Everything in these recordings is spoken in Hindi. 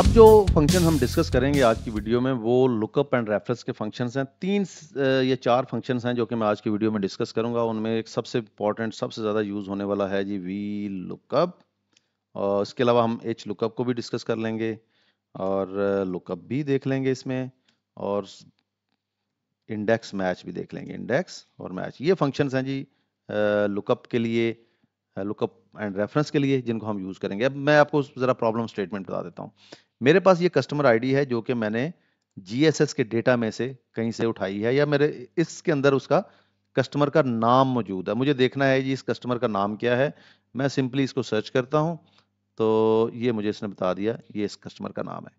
अब जो फंक्शन हम डिस्कस करेंगे आज की वीडियो में वो लुकअप एंड रेफरेंस के फंक्शंस हैं तीन या चार फंक्शंस हैं जो कि मैं आज की वीडियो में डिस्कस करूंगा उनमें एक सबसे इंपॉर्टेंट सबसे ज़्यादा यूज़ होने वाला है जी वी लुकअप और इसके अलावा हम एच लुकअप को भी डिस्कस कर लेंगे और लुकअप भी देख लेंगे इसमें और इंडेक्स मैच भी देख लेंगे इंडेक्स और मैच ये फंक्शंस हैं जी लुकअप के लिए लुकअप एंड रेफरेंस के लिए जिनको हम यूज़ करेंगे अब मैं आपको ज़रा प्रॉब्लम स्टेटमेंट बता देता हूँ मेरे पास ये कस्टमर आईडी है जो कि मैंने जीएसएस के डेटा में से कहीं से उठाई है या मेरे इसके अंदर उसका कस्टमर का नाम मौजूद है मुझे देखना है जी इस कस्टमर का नाम क्या है मैं सिंपली इसको सर्च करता हूँ तो ये मुझे इसने बता दिया ये इस कस्टमर का नाम है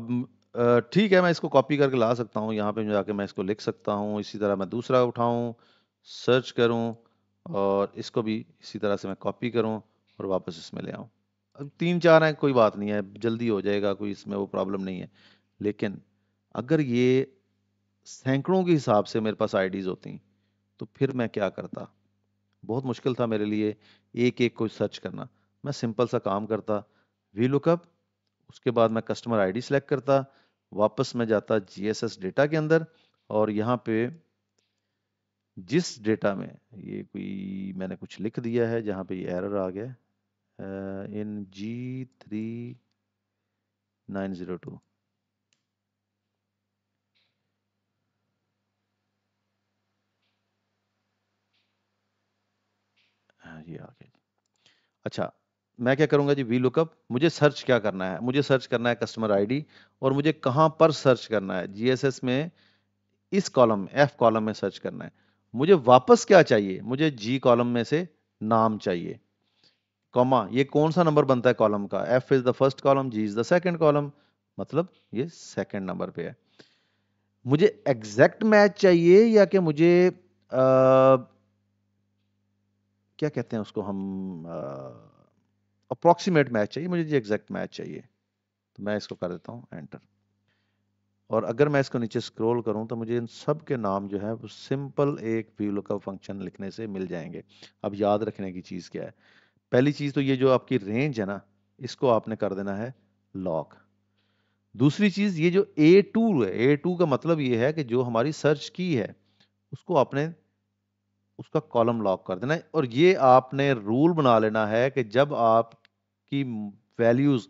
अब ठीक है मैं इसको कॉपी करके ला सकता हूँ यहाँ पे जाके मैं इसको लिख सकता हूँ इसी तरह मैं दूसरा उठाऊँ सर्च करूँ और इसको भी इसी तरह से मैं कॉपी करूँ और वापस इसमें ले आऊँ तीन चार हैं कोई बात नहीं है जल्दी हो जाएगा कोई इसमें वो प्रॉब्लम नहीं है लेकिन अगर ये सैकड़ों के हिसाब से मेरे पास आईडीज़ होती तो फिर मैं क्या करता बहुत मुश्किल था मेरे लिए एक एक को सर्च करना मैं सिंपल सा काम करता वी लुकअप उसके बाद मैं कस्टमर आईडी सेलेक्ट करता वापस मैं जाता जीएसएस डेटा के अंदर और यहाँ पे जिस डेटा में ये कोई मैंने कुछ लिख दिया है जहाँ पे ये एरर आ गया uh, in G3902. ये आ गया जी अच्छा मैं क्या करूंगा जी वी लुकअप मुझे सर्च क्या करना है मुझे सर्च करना है कस्टमर आईडी और मुझे कहां पर सर्च करना है जीएसएस में इस कॉलम एफ कॉलम में सर्च करना है मुझे वापस क्या चाहिए मुझे जी कॉलम में से नाम चाहिए कॉमा ये कौन सा नंबर बनता है कॉलम का F is the first column G is the second column मतलब ये सेकंड नंबर पे है मुझे एग्जैक्ट मैच चाहिए या कि मुझे आ, क्या कहते हैं उसको हम अप्रोक्सीमेट मैच चाहिए मुझे जी एग्जैक्ट मैच चाहिए तो मैं इसको कर देता हूँ एंटर और अगर मैं इसको नीचे स्क्रॉल करूं तो मुझे इन सब के नाम जो है वो सिंपल एक व्यू लुकअप फंक्शन लिखने से मिल जाएंगे अब याद रखने की चीज़ क्या है पहली चीज तो ये जो आपकी रेंज है ना इसको आपने कर देना है लॉक दूसरी चीज ये जो ए टू है ए टू का मतलब ये है कि जो हमारी सर्च की है उसको आपने उसका कॉलम लॉक कर देना है और ये आपने रूल बना लेना है कि जब आपकी वैल्यूज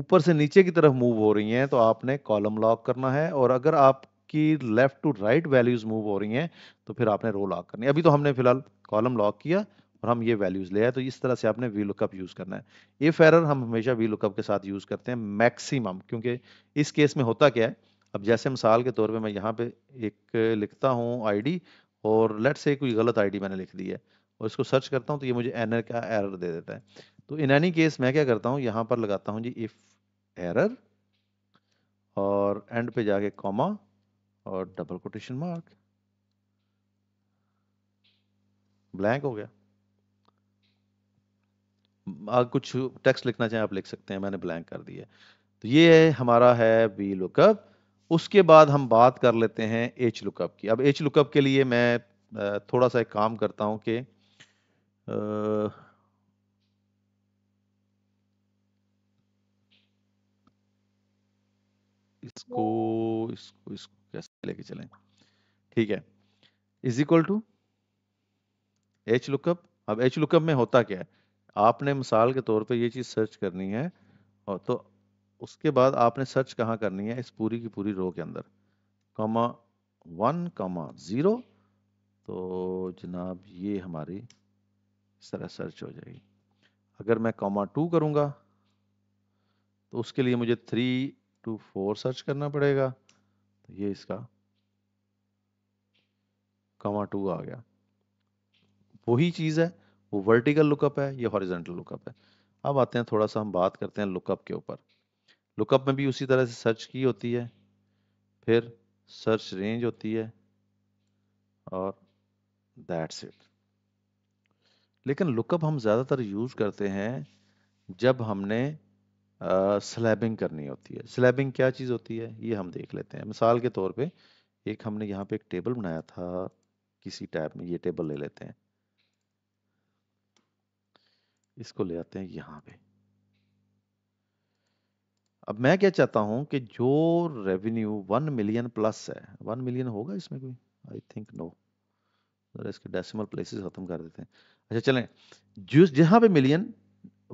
ऊपर से नीचे की तरफ मूव हो रही हैं तो आपने कॉलम लॉक करना है और अगर आपकी left to right values move हो रही हैं तो फिर आपने रो लॉक करनी है अभी तो हमने फिलहाल कॉलम लॉक किया और हम ये वैल्यूज ले आए तो इस तरह से आपने वी लुकअप यूज करना है ये फेरर हम हमेशा वी लुकअप के साथ यूज करते हैं मैक्सिमम क्योंकि इस केस में होता क्या है अब जैसे मिसाल के तौर पे मैं यहाँ पे एक लिखता हूँ आईडी और लेट से कोई गलत आईडी मैंने लिख दी है और इसको सर्च करता हूँ तो ये मुझे एनर का एरर दे देता है तो इन एनी केस मैं क्या करता हूँ यहाँ पर लगाता हूँ जी इफ़ एरर और एंड पे जाके कॉमा और डबल कोटेशन मार्क ब्लैंक हो गया आप कुछ टेक्स्ट लिखना चाहें आप लिख सकते हैं मैंने ब्लैंक कर दिया तो ये है हमारा है वी लुकअप उसके बाद हम बात कर लेते हैं एच लुकअप की अब एच लुकअप के लिए मैं थोड़ा सा एक काम करता हूँ कि इसको इसको इसको कैसे लेके चलें ठीक है is equal to H lookup अब एच लुकअप में होता क्या है आपने मिसाल के तौर पे ये चीज़ सर्च करनी है और तो उसके बाद आपने सर्च कहाँ करनी है इस पूरी की पूरी रो के अंदर कमा वन कमा ज़ीरो तो जनाब ये हमारी इस तरह सर्च हो जाएगी अगर मैं कॉमा टू करूँगा तो उसके लिए मुझे थ्री टू फोर सर्च करना पड़ेगा तो ये इसका कॉमा टू आ गया वही चीज़ है वो वर्टिकल लुकअप है या हॉरिजेंटल लुकअप है अब आते हैं थोड़ा सा हम बात करते हैं लुकअप के ऊपर लुकअप में भी उसी तरह से सर्च की होती है फिर सर्च रेंज होती है और दैट्स इट लेकिन लुकअप हम ज़्यादातर यूज़ करते हैं जब हमने स्लैबिंग करनी होती है स्लैबिंग क्या चीज़ होती है ये हम देख लेते हैं मिसाल के तौर पे एक हमने यहाँ पे एक टेबल बनाया था किसी टैब में ये टेबल ले लेते हैं इसको ले आते हैं यहां पे अब मैं क्या चाहता हूं कि जो रेवेन्यू वन मिलियन प्लस है वन मिलियन होगा इसमें कोई आई थिंक नो इसके डेसिमल प्लेसेस खत्म कर देते हैं अच्छा चलें जिस जहां पे मिलियन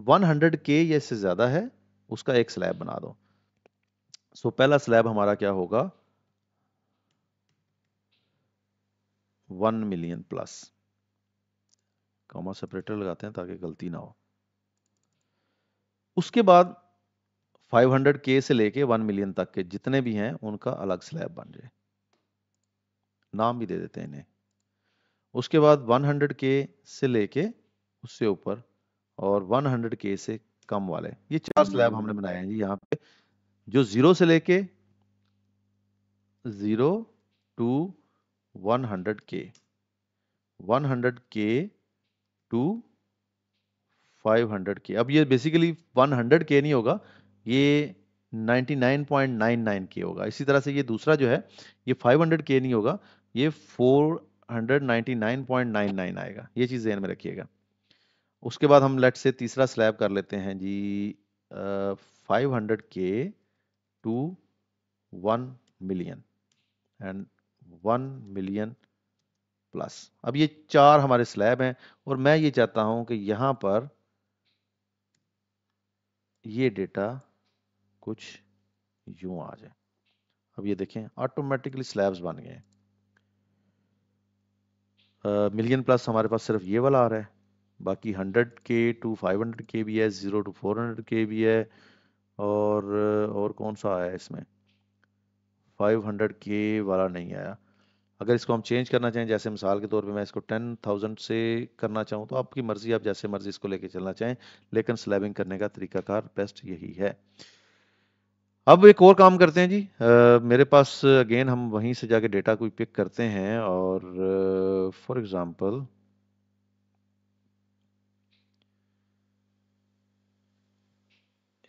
100 के या इससे ज़्यादा है उसका एक स्लैब बना दो सो so, पहला स्लैब हमारा क्या होगा one million plus comma separator लगाते हैं ताकि गलती ना हो उसके बाद 500 के से लेके 1 मिलियन तक के जितने भी हैं उनका अलग स्लैब बन जाए नाम भी दे देते हैं इन्हें उसके बाद 100 के से लेके उससे ऊपर और 100 के से कम वाले ये चार स्लैब हमने बनाए हैं जी यहाँ पे जो जीरो से लेके जीरो टू 100 के 100 के टू 500 के अब ये बेसिकली 100 के नहीं होगा ये 99.99 के होगा इसी तरह से ये दूसरा जो है ये 500 के नहीं होगा ये 499.99 आएगा ये चीज़ ध्यान में रखिएगा उसके बाद हम लेट से तीसरा स्लैब कर लेते हैं जी five hundred K to one million and one million plus अब ये चार हमारे स्लैब हैं और मैं ये चाहता हूं कि यहां पर ये डेटा कुछ यूं आ जाए अब ये देखें ऑटोमेटिकली स्लैब्स बन गए मिलियन प्लस हमारे पास सिर्फ ये वाला आ रहा है बाकी 100 के टू 500 के भी है ज़ीरो टू 400 के भी है और और कौन सा आया इसमें 500 के वाला नहीं आया अगर इसको हम चेंज करना चाहें जैसे मिसाल के तौर पे मैं इसको टेन थाउजेंड से करना चाहूँ तो आपकी मर्ज़ी आप जैसे मर्ज़ी इसको लेके चलना चाहें लेकिन स्लैबिंग करने का तरीकाकार बेस्ट यही है अब एक और काम करते हैं जी आ, मेरे पास अगेन हम वहीं से जाके डेटा कोई पिक करते हैं और फॉर एग्ज़ाम्पल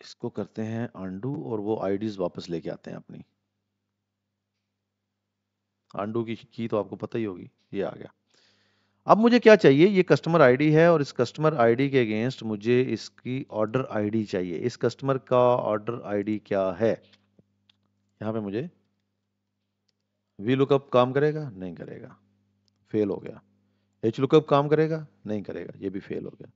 इसको करते हैं अंडू और वो आईडीज़ वापस लेके आते हैं अपनी आंडू की की तो आपको पता ही होगी ये आ गया अब मुझे क्या चाहिए ये कस्टमर आईडी है और इस कस्टमर आईडी के अगेंस्ट मुझे इसकी ऑर्डर आईडी चाहिए इस कस्टमर का ऑर्डर आईडी क्या है यहाँ पे मुझे वी लुकअप काम करेगा नहीं करेगा फेल हो गया एच लुकअप काम करेगा नहीं करेगा ये भी फेल हो गया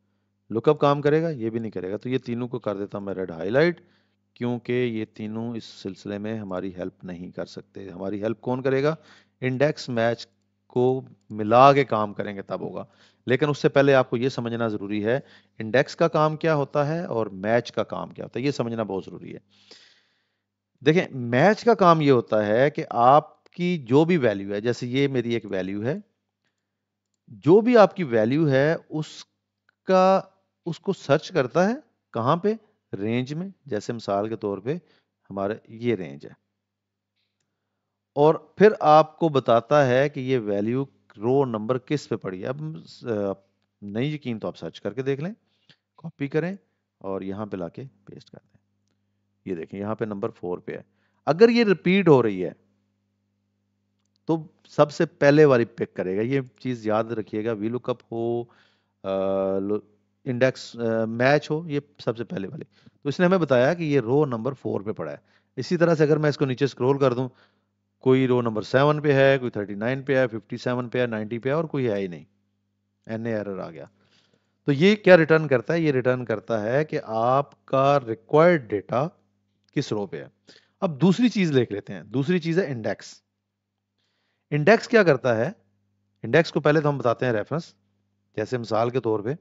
लुकअप काम करेगा ये भी नहीं करेगा तो ये तीनों को कर देता मैं रेड हाईलाइट क्योंकि ये तीनों इस सिलसिले में हमारी हेल्प नहीं कर सकते हमारी हेल्प कौन करेगा इंडेक्स मैच को मिला के काम करेंगे तब होगा लेकिन उससे पहले आपको ये समझना ज़रूरी है इंडेक्स का काम क्या होता है और मैच का काम क्या होता है ये समझना बहुत ज़रूरी है देखें मैच का काम ये होता है कि आपकी जो भी वैल्यू है जैसे ये मेरी एक वैल्यू है जो भी आपकी वैल्यू है उसका उसको सर्च करता है कहाँ पे रेंज में जैसे मिसाल के तौर पे हमारे ये रेंज है और फिर आपको बताता है कि ये वैल्यू रो नंबर किस पे पड़ी है अब नहीं यकीन तो आप सर्च करके देख लें कॉपी करें और यहाँ पे लाके पेस्ट कर दें ये देखें यहाँ पे नंबर फोर पे है अगर ये रिपीट हो रही है तो सबसे पहले वाली पिक करेगा ये चीज़ याद रखिएगा वी लुकअप हो इंडेक्स मैच हो ये सबसे पहले वाली तो इसने हमें बताया कि ये रो नंबर फोर पे पड़ा है इसी तरह से अगर मैं इसको नीचे स्क्रॉल कर दूं कोई रो नंबर सेवन पे है कोई थर्टी नाइन पे है फिफ्टी सेवन पे है नाइन्टी पे है और कोई है ही नहीं एन एरर आ गया तो ये क्या रिटर्न करता है ये रिटर्न करता है कि आपका रिक्वायर्ड डेटा किस रो पे है अब दूसरी चीज देख लेते हैं दूसरी चीज है इंडेक्स इंडेक्स क्या करता है इंडेक्स को पहले तो हम बताते हैं रेफरेंस जैसे मिसाल के तौर पे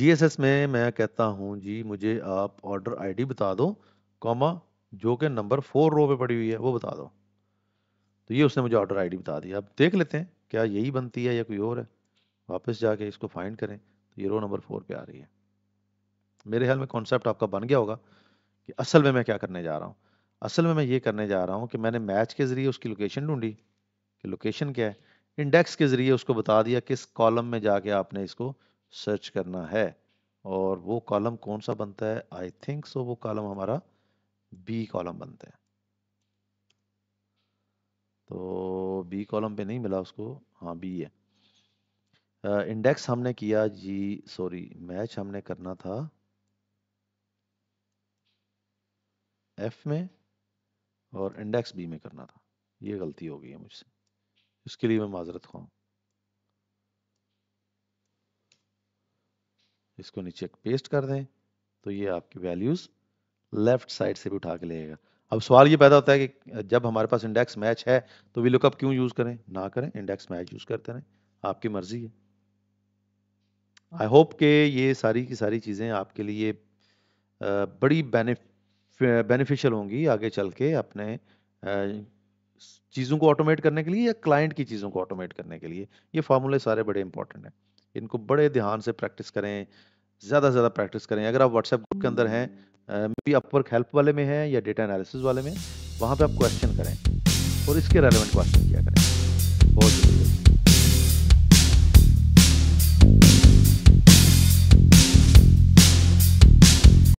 जीएसएस में मैं कहता हूं जी मुझे आप ऑर्डर आईडी बता दो कॉमा जो कि नंबर फोर रो पे पड़ी हुई है वो बता दो तो ये उसने मुझे ऑर्डर आईडी बता दिया अब देख लेते हैं क्या यही बनती है या कोई और है वापस जाके इसको फाइंड करें तो ये रो नंबर फोर पे आ रही है मेरे ख्याल में कॉन्सेप्ट आपका बन गया होगा कि असल में मैं क्या करने जा रहा हूँ असल में मैं ये करने जा रहा हूँ कि मैंने मैच के ज़रिए उसकी लोकेशन ढूंढी कि लोकेशन क्या है इंडेक्स के ज़रिए उसको बता दिया किस कॉलम में जाके आपने इसको सर्च करना है और वो कॉलम कौन सा बनता है आई थिंक सो वो कॉलम हमारा बी कॉलम बनते हैं तो बी कॉलम पे नहीं मिला उसको हाँ बी है इंडेक्स uh, हमने किया जी सॉरी मैच हमने करना था एफ में और इंडेक्स बी में करना था ये गलती हो गई है मुझसे इसके लिए मैं माजरत खाऊँ इसको नीचे पेस्ट कर दें तो ये आपकी वैल्यूज़ लेफ्ट साइड से भी उठा के लेगा अब सवाल ये पैदा होता है कि जब हमारे पास इंडेक्स मैच है तो वी लुकअप क्यों यूज़ करें ना करें इंडेक्स मैच यूज़ करते रहें आपकी मर्जी है आई होप के ये सारी की सारी चीज़ें आपके लिए बड़ी बेनिफिशियल होंगी आगे चल के अपने चीज़ों को ऑटोमेट करने के लिए या क्लाइंट की चीज़ों को ऑटोमेट करने के लिए ये फार्मूले सारे बड़े इंपॉर्टेंट हैं इनको बड़े ध्यान से प्रैक्टिस करें ज़्यादा से ज़्यादा प्रैक्टिस करें अगर आप व्हाट्सएप ग्रुप के अंदर हैं मे बी अपवर्क हेल्प वाले में है या डेटा एनालिसिस वाले में वहाँ पे आप क्वेश्चन करें और इसके रेलिवेंट क्वेश्चन किया करें बहुत जरूरी है